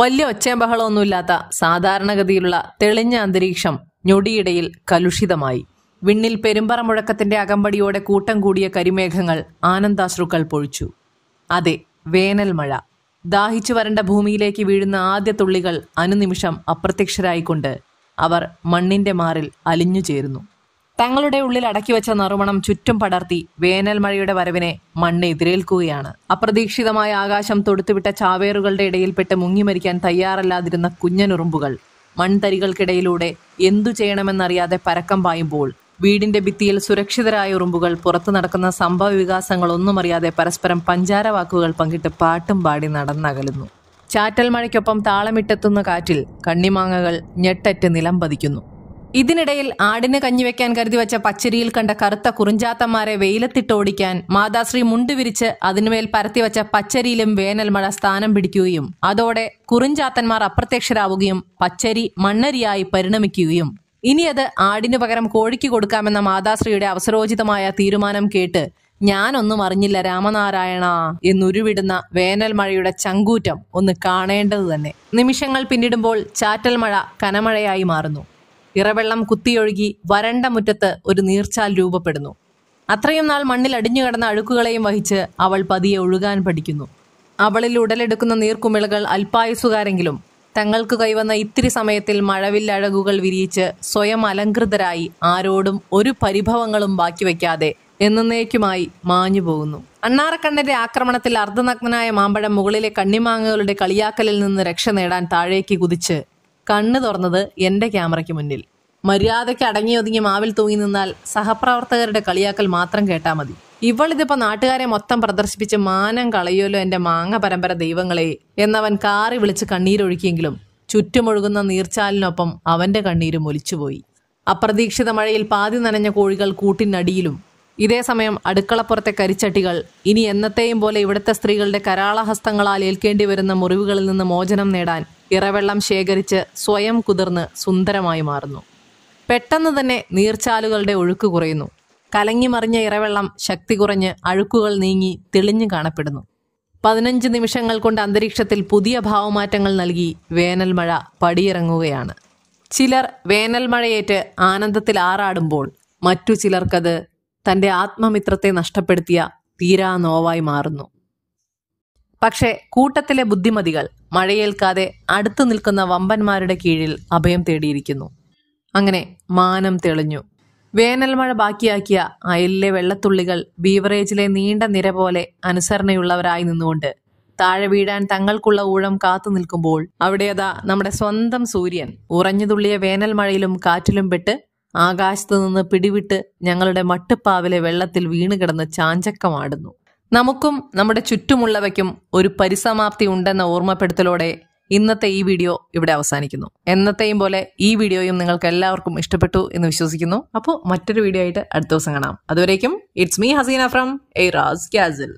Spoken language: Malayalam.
വലിയ ഒച്ചയും സാധാരണഗതിയിലുള്ള തെളിഞ്ഞ അന്തരീക്ഷം ഞൊടിയിടയിൽ കലുഷിതമായി വിണ്ണിൽ പെരുമ്പറ മുഴക്കത്തിന്റെ അകമ്പടിയോടെ കൂട്ടം കൂടിയ കരിമേഘങ്ങൾ ആനന്ദാശ്രുക്കൾ പൊഴിച്ചു അതെ വേനൽ മഴ ദാഹിച്ചു വരണ്ട ഭൂമിയിലേക്ക് വീഴുന്ന ആദ്യ തുള്ളികൾ അനുനിമിഷം അപ്രത്യക്ഷരായിക്കൊണ്ട് അവർ മണ്ണിന്റെ മാറിൽ അലിഞ്ഞു ചേരുന്നു തങ്ങളുടെ ഉള്ളിൽ അടക്കി വെച്ച നറുമണം ചുറ്റും പടർത്തി വേനൽ മഴയുടെ വരവിനെ മണ്ണ് എതിരേൽക്കുകയാണ് അപ്രതീക്ഷിതമായ ആകാശം തൊടുത്തുവിട്ട ചാവേറുകളുടെ ഇടയിൽപ്പെട്ട് മുങ്ങി മരിക്കാൻ തയ്യാറല്ലാതിരുന്ന കുഞ്ഞനുറുമ്പുകൾ മൺതരികൾക്കിടയിലൂടെ എന്തു ചെയ്യണമെന്നറിയാതെ പരക്കം പായുമ്പോൾ വീടിന്റെ ഭിത്തിയിൽ സുരക്ഷിതരായ ഉറുമ്പുകൾ പുറത്തു നടക്കുന്ന സംഭവ വികാസങ്ങളൊന്നും അറിയാതെ പരസ്പരം പഞ്ചാര വാക്കുകൾ പങ്കിട്ട് പാട്ടും പാടി നടന്നകലുന്നു ചാറ്റൽ മഴയ്ക്കൊപ്പം താളമിട്ടെത്തുന്ന കാറ്റിൽ കണ്ണിമാങ്ങകൾ ഞെട്ടറ്റ് നിലം പതിക്കുന്നു ഇതിനിടയിൽ ആടിനെ കഞ്ഞിവെക്കാൻ കരുതി വെച്ച പച്ചരിയിൽ കണ്ട കറുത്ത കുറിഞ്ചാത്തന്മാരെ വെയിലത്തിട്ടോടിക്കാൻ മാതാശ്രീ മുണ്ടുവിരിച്ച് അതിനുമേൽ പരത്തിവച്ച പച്ചരിയിലും വേനൽ മഴ സ്ഥാനം പിടിക്കുകയും അതോടെ കുറിഞ്ചാത്തന്മാർ അപ്രത്യക്ഷരാവുകയും പച്ചരി മണ്ണരിയായി പരിണമിക്കുകയും ഇനി അത് ആടിനു പകരം കോഴിക്ക് കൊടുക്കാമെന്ന മാതാശ്രീയുടെ അവസരോചിതമായ തീരുമാനം കേട്ട് ഞാനൊന്നും അറിഞ്ഞില്ല രാമനാരായണ എന്നുരുവിടുന്ന വേനൽ മഴയുടെ ചങ്കൂറ്റം ഒന്ന് കാണേണ്ടത് തന്നെ നിമിഷങ്ങൾ പിന്നിടുമ്പോൾ ചാറ്റൽ മഴ കനമഴയായി മാറുന്നു ഇറവെള്ളം കുത്തിയൊഴുകി വരണ്ട മുറ്റത്ത് ഒരു നീർച്ചാൽ രൂപപ്പെടുന്നു അത്രയും നാൾ മണ്ണിൽ അടിഞ്ഞു കിടന്ന അഴുക്കുകളെയും വഹിച്ച് അവൾ പതിയെ ഒഴുകാൻ പഠിക്കുന്നു അവളിൽ ഉടലെടുക്കുന്ന നീർക്കുമിളകൾ അല്പായുസുകാരെങ്കിലും തങ്ങൾക്ക് കൈവന്ന ഇത്തിരി സമയത്തിൽ മഴവില്ലഴകുകൾ വിരിയിച്ച് സ്വയം അലങ്കൃതരായി ആരോടും ഒരു പരിഭവങ്ങളും ബാക്കി വയ്ക്കാതെ എന്നേക്കുമായി മാഞ്ഞു പോകുന്നു അണ്ണാറക്കണ്ണന്റെ ആക്രമണത്തിൽ അർദ്ധനഗ്നനായ മാമ്പഴം മുകളിലെ കണ്ണിമാങ്ങകളുടെ കളിയാക്കലിൽ നിന്ന് രക്ഷ നേടാൻ താഴേക്ക് കുതിച്ച് കണ്ണു തുറന്നത് എൻ്റെ ക്യാമറയ്ക്ക് മുന്നിൽ മര്യാദയ്ക്ക് അടങ്ങി ഒതുങ്ങി മാവിൽ തൂങ്ങി നിന്നാൽ സഹപ്രവർത്തകരുടെ കളിയാക്കൽ മാത്രം കേട്ടാൽ മതി ഇവളിതിപ്പോ നാട്ടുകാരെ മൊത്തം പ്രദർശിപ്പിച്ച് മാനം കളയുമല്ലോ എൻ്റെ മാങ്ങ പരമ്പര ദൈവങ്ങളെ എന്നവൻ കാറി വിളിച്ച് കണ്ണീരൊഴുക്കിയെങ്കിലും ചുറ്റുമൊഴുകുന്ന നീർച്ചാലിനൊപ്പം അവന്റെ കണ്ണീരും ഒലിച്ചുപോയി അപ്രതീക്ഷിത മഴയിൽ പാതി നനഞ്ഞ കോഴികൾ കൂട്ടിനടിയിലും ഇതേസമയം അടുക്കളപ്പുറത്തെ കരിച്ചട്ടികൾ ഇനി എന്നത്തെയും പോലെ ഇവിടുത്തെ സ്ത്രീകളുടെ കരാളഹസ്തങ്ങളാൽ ഏൽക്കേണ്ടി വരുന്ന മുറിവുകളിൽ നിന്ന് മോചനം നേടാൻ ഇറവെള്ളം ശേഖരിച്ച് സ്വയം കുതിർന്ന് സുന്ദരമായി മാറുന്നു പെട്ടെന്ന് തന്നെ നീർച്ചാലുകളുടെ ഒഴുക്ക് കുറയുന്നു കലങ്ങിമറിഞ്ഞ ഇറവെള്ളം ശക്തി കുറഞ്ഞ് അഴുക്കുകൾ നീങ്ങി തെളിഞ്ഞു കാണപ്പെടുന്നു പതിനഞ്ച് നിമിഷങ്ങൾ കൊണ്ട് അന്തരീക്ഷത്തിൽ പുതിയ ഭാവമാറ്റങ്ങൾ നൽകി വേനൽ മഴ പടിയിറങ്ങുകയാണ് ചിലർ വേനൽ മഴയേറ്റ് ആനന്ദത്തിൽ ആറാടുമ്പോൾ മറ്റു ചിലർക്കത് തന്റെ ആത്മമിത്രത്തെ നഷ്ടപ്പെടുത്തിയ തീരാ നോവായി മാറുന്നു പക്ഷേ കൂട്ടത്തിലെ ബുദ്ധിമതികൾ മഴയേൽക്കാതെ അടുത്തു നിൽക്കുന്ന വമ്പന്മാരുടെ കീഴിൽ അഭയം തേടിയിരിക്കുന്നു അങ്ങനെ മാനം തെളിഞ്ഞു വേനൽ മഴ ബാക്കിയാക്കിയ അയലിലെ വെള്ളത്തുള്ളികൾ ബീവറേജിലെ നീണ്ട നിര പോലെ അനുസരണയുള്ളവരായി നിന്നുകൊണ്ട് താഴെ വീഴാൻ തങ്ങൾക്കുള്ള ഊഴം കാത്തു നിൽക്കുമ്പോൾ അവിടെയതാ നമ്മുടെ സ്വന്തം സൂര്യൻ ഉറഞ്ഞുതുള്ളിയ വേനൽ മഴയിലും കാറ്റിലും പെട്ട് ആകാശത്തു നിന്ന് പിടിവിട്ട് ഞങ്ങളുടെ മട്ടുപ്പാവിലെ വെള്ളത്തിൽ വീണുകിടന്ന് ചാഞ്ചക്കമാടുന്നു നമുക്കും നമ്മുടെ ചുറ്റുമുള്ളവയ്ക്കും ഒരു പരിസമാപ്തി ഉണ്ടെന്ന ഓർമ്മപ്പെടുത്തലോടെ ഇന്നത്തെ ഈ വീഡിയോ ഇവിടെ അവസാനിക്കുന്നു എന്നത്തെയും പോലെ ഈ വീഡിയോയും നിങ്ങൾക്ക് എല്ലാവർക്കും ഇഷ്ടപ്പെട്ടു എന്ന് വിശ്വസിക്കുന്നു അപ്പോൾ മറ്റൊരു വീഡിയോ ആയിട്ട് അടുത്ത ദിവസം കാണാം അതുവരേക്കും ഇറ്റ്സ് മീ ഹസീന ഫ്രം എ റാസ്